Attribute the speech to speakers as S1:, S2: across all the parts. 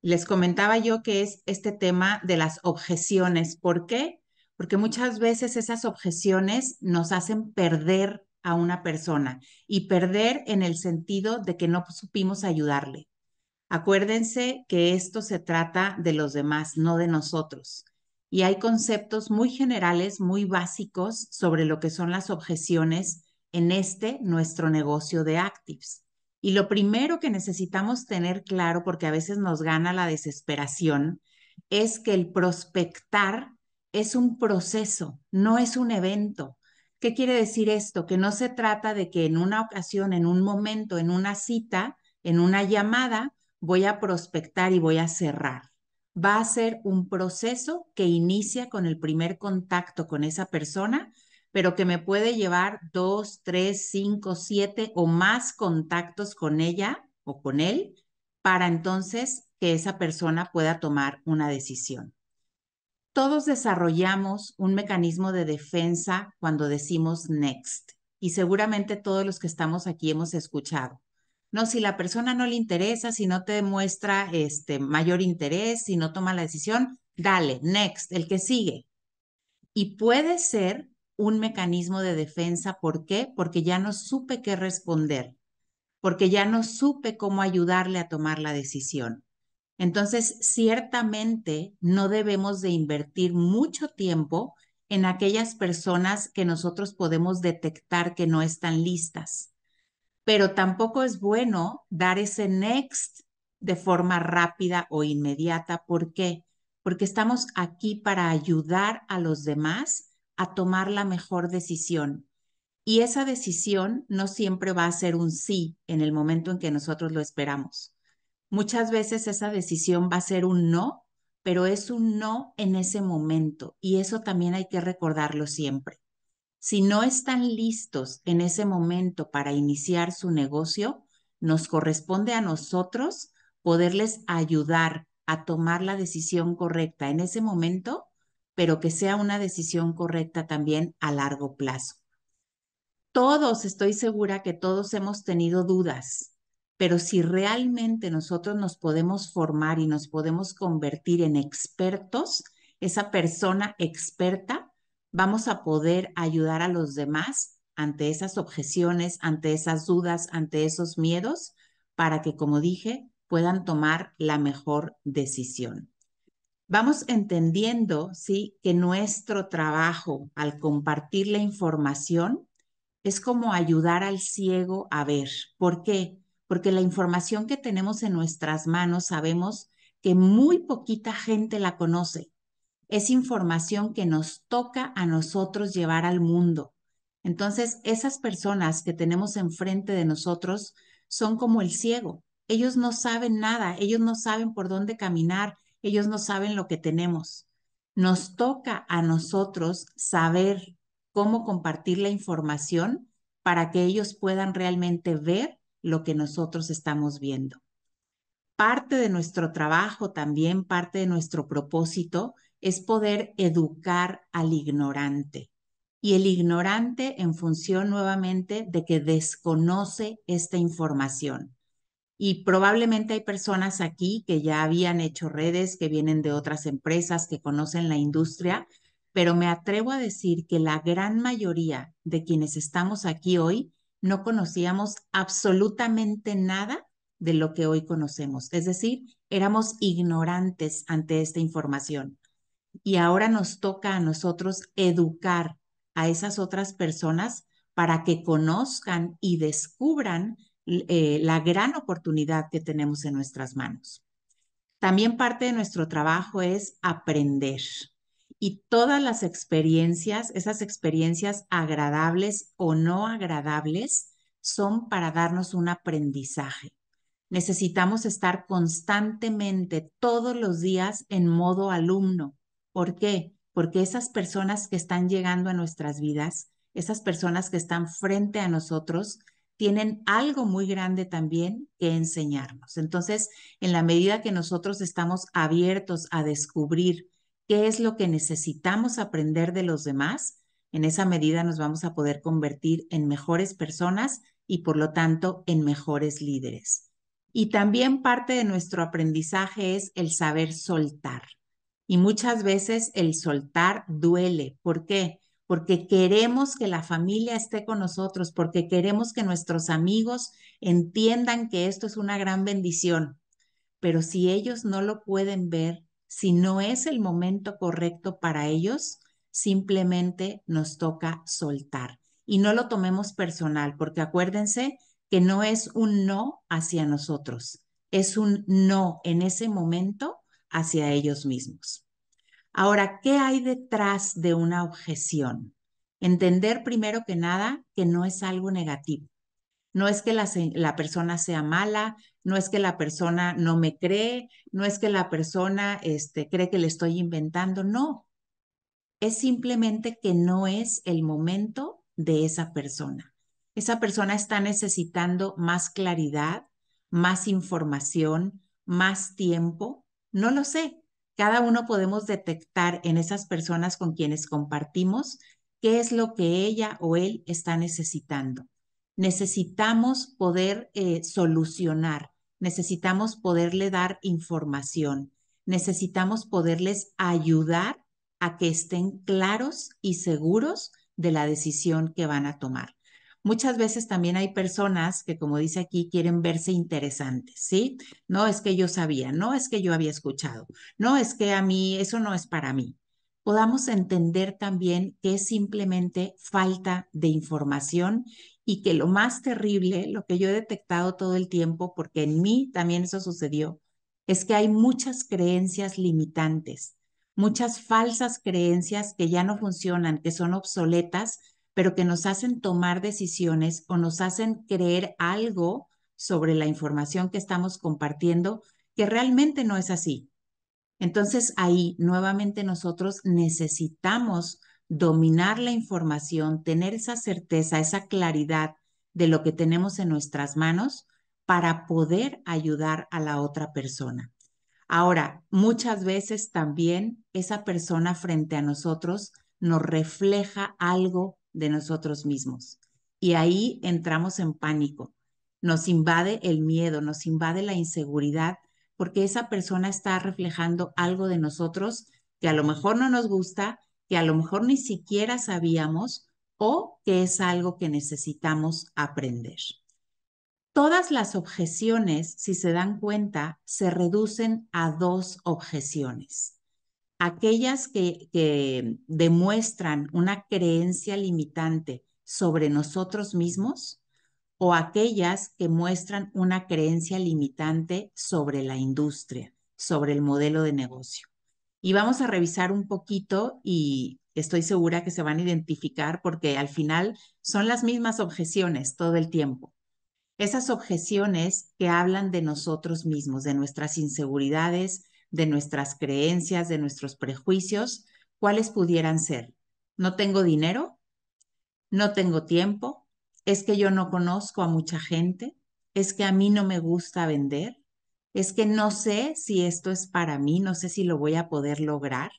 S1: Les comentaba yo que es este tema de las objeciones. ¿Por qué? Porque muchas veces esas objeciones nos hacen perder a una persona y perder en el sentido de que no supimos ayudarle. Acuérdense que esto se trata de los demás, no de nosotros. Y hay conceptos muy generales, muy básicos sobre lo que son las objeciones en este nuestro negocio de Actives. Y lo primero que necesitamos tener claro, porque a veces nos gana la desesperación, es que el prospectar es un proceso, no es un evento. ¿Qué quiere decir esto? Que no se trata de que en una ocasión, en un momento, en una cita, en una llamada, voy a prospectar y voy a cerrar. Va a ser un proceso que inicia con el primer contacto con esa persona pero que me puede llevar dos, tres, cinco, siete o más contactos con ella o con él para entonces que esa persona pueda tomar una decisión. Todos desarrollamos un mecanismo de defensa cuando decimos next y seguramente todos los que estamos aquí hemos escuchado. No, si la persona no le interesa, si no te muestra este mayor interés, si no toma la decisión, dale, next, el que sigue. Y puede ser un mecanismo de defensa. ¿Por qué? Porque ya no supe qué responder, porque ya no supe cómo ayudarle a tomar la decisión. Entonces, ciertamente no debemos de invertir mucho tiempo en aquellas personas que nosotros podemos detectar que no están listas. Pero tampoco es bueno dar ese next de forma rápida o inmediata. ¿Por qué? Porque estamos aquí para ayudar a los demás a tomar la mejor decisión. Y esa decisión no siempre va a ser un sí en el momento en que nosotros lo esperamos. Muchas veces esa decisión va a ser un no, pero es un no en ese momento. Y eso también hay que recordarlo siempre. Si no están listos en ese momento para iniciar su negocio, nos corresponde a nosotros poderles ayudar a tomar la decisión correcta en ese momento pero que sea una decisión correcta también a largo plazo. Todos, estoy segura que todos hemos tenido dudas, pero si realmente nosotros nos podemos formar y nos podemos convertir en expertos, esa persona experta, vamos a poder ayudar a los demás ante esas objeciones, ante esas dudas, ante esos miedos, para que, como dije, puedan tomar la mejor decisión vamos entendiendo, ¿sí? Que nuestro trabajo al compartir la información es como ayudar al ciego a ver. ¿Por qué? Porque la información que tenemos en nuestras manos sabemos que muy poquita gente la conoce. Es información que nos toca a nosotros llevar al mundo. Entonces, esas personas que tenemos enfrente de nosotros son como el ciego. Ellos no saben nada, ellos no saben por dónde caminar, ellos no saben lo que tenemos. Nos toca a nosotros saber cómo compartir la información para que ellos puedan realmente ver lo que nosotros estamos viendo. Parte de nuestro trabajo, también parte de nuestro propósito, es poder educar al ignorante. Y el ignorante en función nuevamente de que desconoce esta información. Y probablemente hay personas aquí que ya habían hecho redes, que vienen de otras empresas, que conocen la industria, pero me atrevo a decir que la gran mayoría de quienes estamos aquí hoy no conocíamos absolutamente nada de lo que hoy conocemos. Es decir, éramos ignorantes ante esta información. Y ahora nos toca a nosotros educar a esas otras personas para que conozcan y descubran eh, la gran oportunidad que tenemos en nuestras manos. También parte de nuestro trabajo es aprender y todas las experiencias, esas experiencias agradables o no agradables, son para darnos un aprendizaje. Necesitamos estar constantemente todos los días en modo alumno. ¿Por qué? Porque esas personas que están llegando a nuestras vidas, esas personas que están frente a nosotros, tienen algo muy grande también que enseñarnos. Entonces, en la medida que nosotros estamos abiertos a descubrir qué es lo que necesitamos aprender de los demás, en esa medida nos vamos a poder convertir en mejores personas y por lo tanto en mejores líderes. Y también parte de nuestro aprendizaje es el saber soltar. Y muchas veces el soltar duele. ¿Por qué? porque queremos que la familia esté con nosotros, porque queremos que nuestros amigos entiendan que esto es una gran bendición. Pero si ellos no lo pueden ver, si no es el momento correcto para ellos, simplemente nos toca soltar. Y no lo tomemos personal, porque acuérdense que no es un no hacia nosotros, es un no en ese momento hacia ellos mismos. Ahora, ¿qué hay detrás de una objeción? Entender primero que nada que no es algo negativo. No es que la, la, persona sea mala, no es que la persona no me cree, no es que la persona este, cree que le estoy inventando, no. Es simplemente que no es el momento de esa persona. Esa persona está necesitando más claridad, más información, más tiempo. No lo sé, cada uno podemos detectar en esas personas con quienes compartimos qué es lo que ella o él está necesitando. Necesitamos poder eh, solucionar, necesitamos poderle dar información, necesitamos poderles ayudar a que estén claros y seguros de la decisión que van a tomar. Muchas veces también hay personas que, como dice aquí, quieren verse interesantes, ¿sí? No es que yo sabía, no es que yo había escuchado, no es que a mí, eso no es para mí. Podamos entender también que es simplemente falta de información y que lo más terrible, lo que yo he detectado todo el tiempo, porque en mí también eso sucedió, es que hay muchas creencias limitantes, muchas falsas creencias que ya no funcionan, que son obsoletas pero que nos hacen tomar decisiones o nos hacen creer algo sobre la información que estamos compartiendo que realmente no es así. Entonces ahí nuevamente nosotros necesitamos dominar la información, tener esa certeza, esa claridad de lo que tenemos en nuestras manos para poder ayudar a la otra persona. Ahora, muchas veces también esa persona frente a nosotros nos refleja algo de nosotros mismos. Y ahí entramos en pánico. Nos invade el miedo, nos invade la inseguridad, porque esa persona está reflejando algo de nosotros que a lo mejor no nos gusta, que a lo mejor ni siquiera sabíamos o que es algo que necesitamos aprender. Todas las objeciones, si se dan cuenta, se reducen a dos objeciones aquellas que, demuestran una creencia limitante sobre nosotros mismos o aquellas que muestran una creencia limitante sobre la industria, sobre el modelo de negocio. Y vamos a revisar un poquito y estoy segura que se van a identificar porque al final son las mismas objeciones todo el tiempo. Esas objeciones que hablan de nosotros mismos, de nuestras inseguridades, de nuestras creencias, de nuestros prejuicios, cuáles pudieran ser. No tengo dinero, no tengo tiempo, es que yo no conozco a mucha gente, es que a mí no me gusta vender, es que no sé si esto es para mí, no sé si lo voy a poder lograr.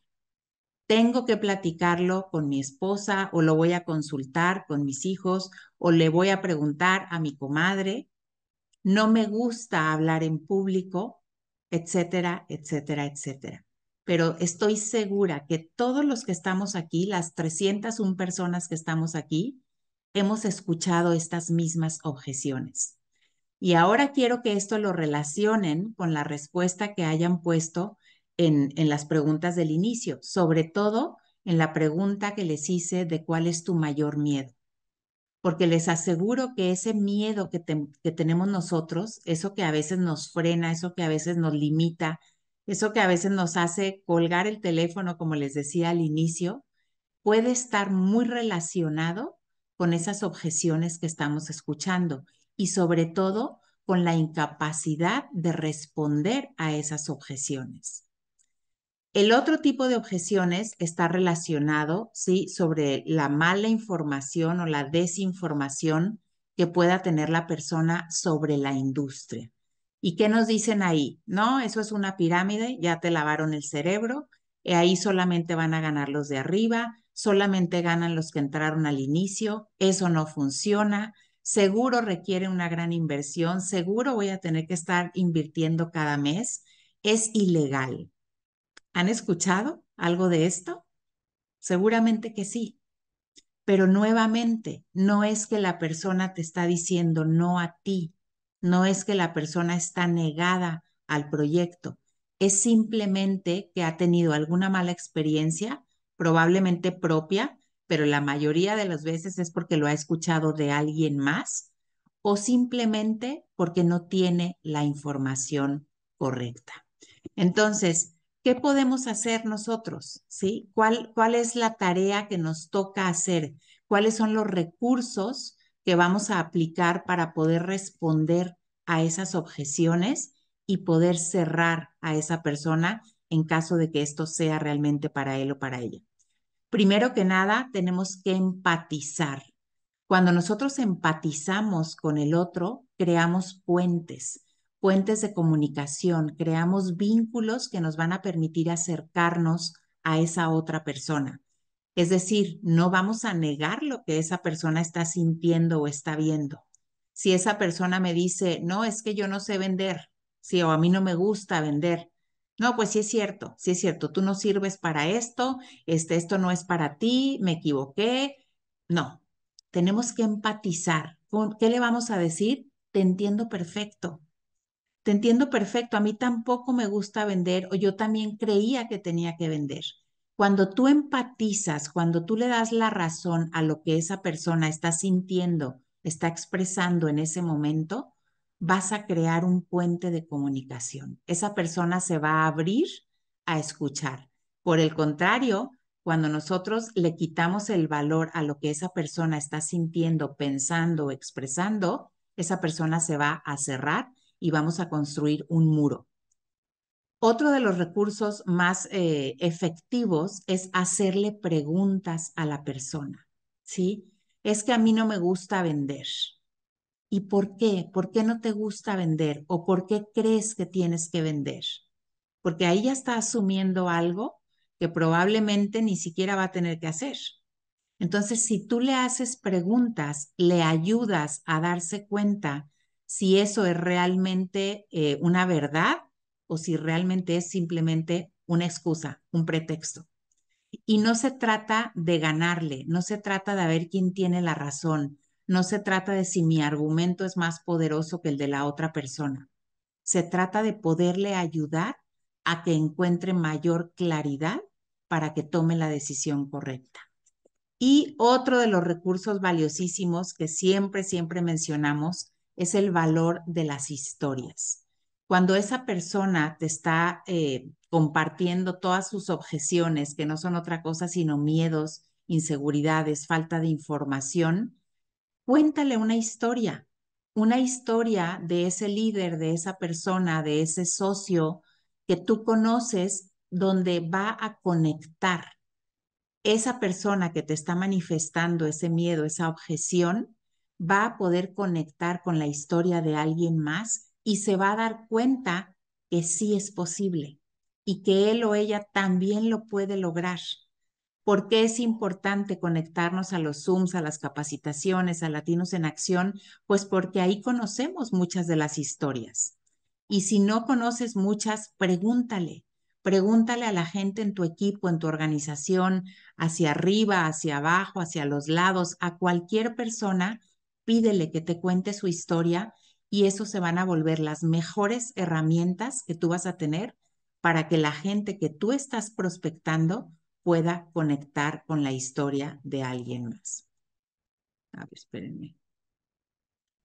S1: Tengo que platicarlo con mi esposa o lo voy a consultar con mis hijos o le voy a preguntar a mi comadre. No me gusta hablar en público etcétera, etcétera, etcétera. Pero estoy segura que todos los que estamos aquí, las 301 personas que estamos aquí, hemos escuchado estas mismas objeciones. Y ahora quiero que esto lo relacionen con la respuesta que hayan puesto en, en, las preguntas del inicio, sobre todo en la pregunta que les hice de cuál es tu mayor miedo porque les aseguro que ese miedo que, que, tenemos nosotros, eso que a veces nos frena, eso que a veces nos limita, eso que a veces nos hace colgar el teléfono, como les decía al inicio, puede estar muy relacionado con esas objeciones que estamos escuchando y sobre todo con la incapacidad de responder a esas objeciones. El otro tipo de objeciones está relacionado, ¿sí? Sobre la mala información o la desinformación que pueda tener la persona sobre la industria. ¿Y qué nos dicen ahí? No, eso es una pirámide, ya te lavaron el cerebro, y eh, ahí solamente van a ganar los de arriba, solamente ganan los que entraron al inicio, eso no funciona, seguro requiere una gran inversión, seguro voy a tener que estar invirtiendo cada mes, es ilegal. ¿Han escuchado algo de esto? Seguramente que sí. Pero nuevamente, no es que la persona te está diciendo no a ti, no es que la persona está negada al proyecto, es simplemente que ha tenido alguna mala experiencia, probablemente propia, pero la mayoría de las veces es porque lo ha escuchado de alguien más o simplemente porque no tiene la información correcta. Entonces, ¿qué podemos hacer nosotros? ¿Sí? ¿Cuál, ¿Cuál es la tarea que nos toca hacer? ¿Cuáles son los recursos que vamos a aplicar para poder responder a esas objeciones y poder cerrar a esa persona en caso de que esto sea realmente para él o para ella? Primero que nada, tenemos que empatizar. Cuando nosotros empatizamos con el otro, creamos puentes puentes de comunicación, creamos vínculos que nos van a permitir acercarnos a esa otra persona. Es decir, no vamos a negar lo que esa persona está sintiendo o está viendo. Si esa persona me dice, no, es que yo no sé vender, sí, o a mí no me gusta vender, no, pues sí es cierto, sí es cierto, tú no sirves para esto, este, esto no es para ti, me equivoqué. No, tenemos que empatizar. ¿Qué le vamos a decir? Te entiendo perfecto te entiendo perfecto, a mí tampoco me gusta vender o yo también creía que tenía que vender. Cuando tú empatizas, cuando tú le das la razón a lo que esa persona está sintiendo, está expresando en ese momento, vas a crear un puente de comunicación. Esa persona se va a abrir a escuchar. Por el contrario, cuando nosotros le quitamos el valor a lo que esa persona está sintiendo, pensando expresando, esa persona se va a cerrar y vamos a construir un muro. Otro de los recursos más eh, efectivos es hacerle preguntas a la persona, ¿sí? Es que a mí no me gusta vender. ¿Y por qué? ¿Por qué no te gusta vender? ¿O por qué crees que tienes que vender? Porque ahí ya está asumiendo algo que probablemente ni siquiera va a tener que hacer. Entonces, si tú le haces preguntas, le ayudas a darse cuenta si eso es realmente eh, una verdad o si realmente es simplemente una excusa, un pretexto. Y no se trata de ganarle, no se trata de ver quién tiene la razón, no se trata de si mi argumento es más poderoso que el de la otra persona. Se trata de poderle ayudar a que encuentre mayor claridad para que tome la decisión correcta. Y otro de los recursos valiosísimos que siempre, siempre mencionamos es el valor de las historias. Cuando esa persona te está eh, compartiendo todas sus objeciones, que no son otra cosa sino miedos, inseguridades, falta de información, cuéntale una historia, una historia de ese líder, de esa persona, de ese socio que tú conoces, donde va a conectar esa persona que te está manifestando ese miedo, esa objeción, va a poder conectar con la historia de alguien más y se va a dar cuenta que sí es posible y que él o ella también lo puede lograr. ¿Por qué es importante conectarnos a los Zooms, a las capacitaciones, a Latinos en Acción? Pues porque ahí conocemos muchas de las historias. Y si no conoces muchas, pregúntale. Pregúntale a la gente en tu equipo, en tu organización, hacia arriba, hacia abajo, hacia los lados, a cualquier persona pídele que te cuente su historia y eso se van a volver las mejores herramientas que tú vas a tener para que la gente que tú estás prospectando pueda conectar con la historia de alguien más. A ver, espérenme.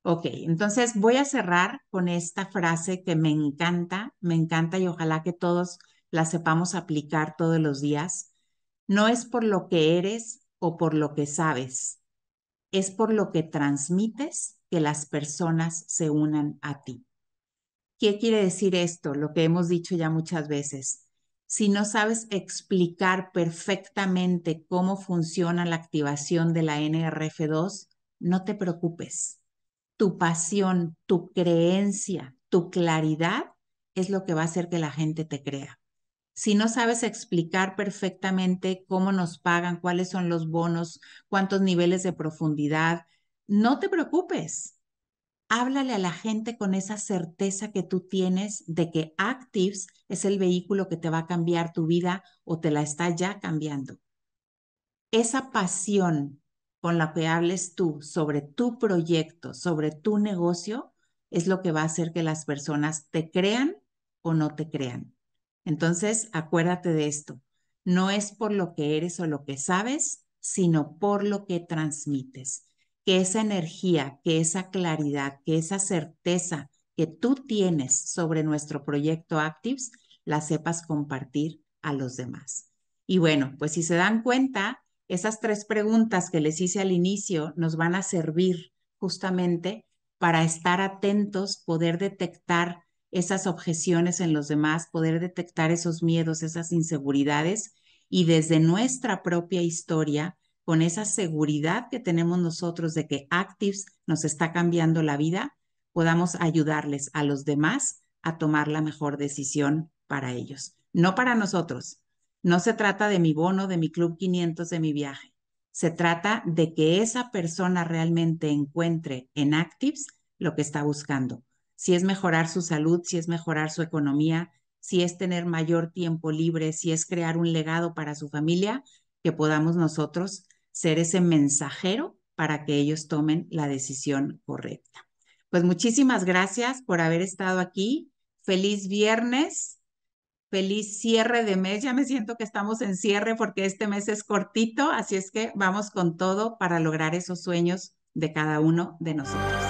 S1: Ok, entonces voy a cerrar con esta frase que me encanta, me encanta y ojalá que todos la sepamos aplicar todos los días. No es por lo que eres o por lo que sabes, es por lo que transmites que las personas se unan a ti. ¿Qué quiere decir esto? Lo que hemos dicho ya muchas veces. Si no sabes explicar perfectamente cómo funciona la activación de la NRF2, no te preocupes. Tu pasión, tu creencia, tu claridad es lo que va a hacer que la gente te crea si no sabes explicar perfectamente cómo nos pagan, cuáles son los bonos, cuántos niveles de profundidad, no te preocupes. Háblale a la gente con esa certeza que tú tienes de que Actives es el vehículo que te va a cambiar tu vida o te la está ya cambiando. Esa pasión con la que hables tú sobre tu proyecto, sobre tu negocio, es lo que va a hacer que las personas te crean o no te crean. Entonces, acuérdate de esto. No es por lo que eres o lo que sabes, sino por lo que transmites. Que esa energía, que esa claridad, que esa certeza que tú tienes sobre nuestro proyecto Actives, la sepas compartir a los demás. Y bueno, pues si se dan cuenta, esas tres preguntas que les hice al inicio nos van a servir justamente para estar atentos, poder detectar esas objeciones en los demás, poder detectar esos miedos, esas inseguridades y desde nuestra propia historia, con esa seguridad que tenemos nosotros de que Actives nos está cambiando la vida, podamos ayudarles a los demás a tomar la mejor decisión para ellos, no para nosotros. No se trata de mi bono, de mi Club 500, de mi viaje. Se trata de que esa persona realmente encuentre en Actives lo que está buscando, si es mejorar su salud, si es mejorar su economía, si es tener mayor tiempo libre, si es crear un legado para su familia, que podamos nosotros ser ese mensajero para que ellos tomen la decisión correcta. Pues muchísimas gracias por haber estado aquí. Feliz viernes, feliz cierre de mes. Ya me siento que estamos en cierre porque este mes es cortito, así es que vamos con todo para lograr esos sueños de cada uno de nosotros.